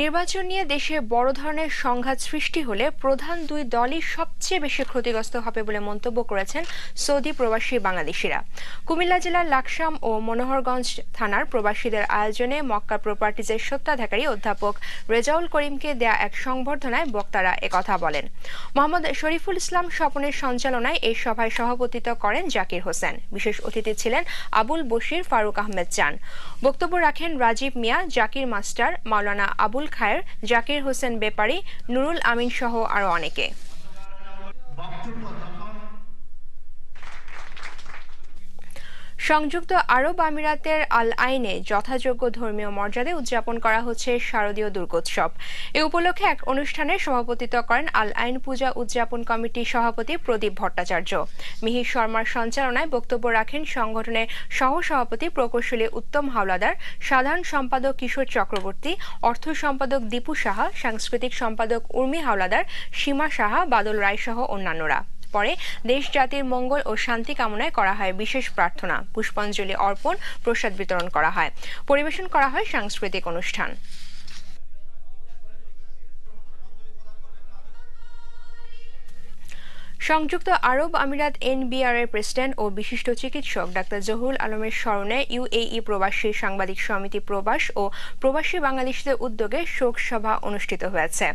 নির্বাচন নিয়ে দেশে বড় ধরনের সংঘাত সৃষ্টি হলে প্রধান দুই দলই সবচেয়ে বেশি ক্ষতিগ্রস্ত হবে বলে মন্তব্য করেছেন সৌদি প্রবাসী বাংলাদেশিরা কুমিল্লা জেলার লাকসাম ও মনোহরগঞ্জ থানার প্রবাসীদের আয়োজনে মক্কা প্রপার্টিজের সত্যাধিকারী অধ্যাপক রেজাউল করিমকে দেয়া এক সংবর্ধনায় বক্তারা একথা বলেন মোহাম্মদ শরীফুল ইসলাম স্বপনের সঞ্চালনায় এই সভায় সভাপতিত্ব করেন জাকির হোসেন বিশেষ অতিথি ছিলেন আবুল বশির ফারুক আহমেদ চান বক্তব্য রাখেন রাজীব মিয়া জাকির মাস্টার মাওলানা আবুল আবুল খায়ের জাকির হোসেন বেপারি নুরুল আমিন সহ আরো অনেকে সংযুক্ত আরব আমিরাতের আল আইনে যথাযোগ্য ধর্মীয় মর্যাদায় উদযাপন করা হচ্ছে শারদীয় দুর্গোৎসব এ উপলক্ষে এক অনুষ্ঠানে সভাপতিত্ব করেন আল আইন পূজা উদযাপন কমিটির সভাপতি প্রদীপ ভট্টাচার্য মিহির শর্মার সঞ্চালনায় বক্তব্য রাখেন সংগঠনের সহ সভাপতি প্রকৌশলী উত্তম হাওলাদার সাধারণ সম্পাদক কিশোর চক্রবর্তী অর্থ সম্পাদক দীপু সাহা সাংস্কৃতিক সম্পাদক উর্মি হাওলাদার সীমা সাহা বাদল রায় সহ অন্যান্যরা পরে দেশ জাতির মঙ্গল ও শান্তি কামনায় করা হয় বিশেষ প্রার্থনা পুষ্পাঞ্জলি অর্পণ প্রসাদ বিতরণ করা হয় পরিবেশন করা হয় সাংস্কৃতিক অনুষ্ঠান সংযুক্ত আরব আমিরাত এনবিআর এর প্রেসিডেন্ট ও বিশিষ্ট চিকিৎসক ডাক্তার জহুল আলমের স্মরণে ইউএই প্রবাসী সাংবাদিক সমিতি প্রবাস ও প্রবাসী বাংলাদেশদের উদ্যোগে শোক সভা অনুষ্ঠিত হয়েছে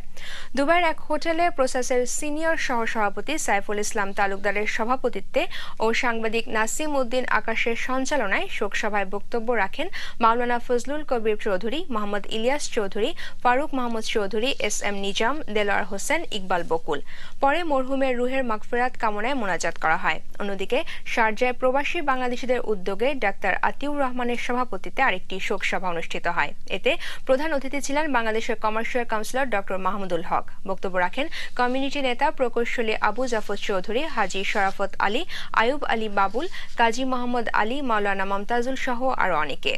দুবাইয়ের এক হোটেলে প্রসেসের সিনিয়র সহসভাপতি সাইফুল ইসলাম তালুকদারের সভাপতিত্বে ও সাংবাদিক নাসিম উদ্দিন আকাশের সঞ্চালনায় শোক সভায় বক্তব্য রাখেন মাওলানা ফজলুল কবির চৌধুরী মোহাম্মদ ইলিয়াস চৌধুরী ফারুক মাহমুদ চৌধুরী এস এম নিজাম দেলোয়ার হোসেন ইকবাল বকুল পরে মরহুমের রুহের মাগফেরাত কামনায় মোনাজাত করা হয় অন্যদিকে শারজায় প্রবাসী বাংলাদেশিদের উদ্যোগে ডাক্তার আতিউর রহমানের সভাপতিত্বে আরেকটি শোক সভা অনুষ্ঠিত হয় এতে প্রধান অতিথি ছিলেন বাংলাদেশের commercial counsellor doctor Mahmudul Haque বক্তব্য রাখেন কমিউনিটি নেতা প্রকৌশলী আবু জাফর চৌধুরী হাজি শরাফত আলী আয়ুব আলী বাবুল কাজী মোহাম্মদ আলী মাওলানা মমতাজুল সহ আরও অনেকে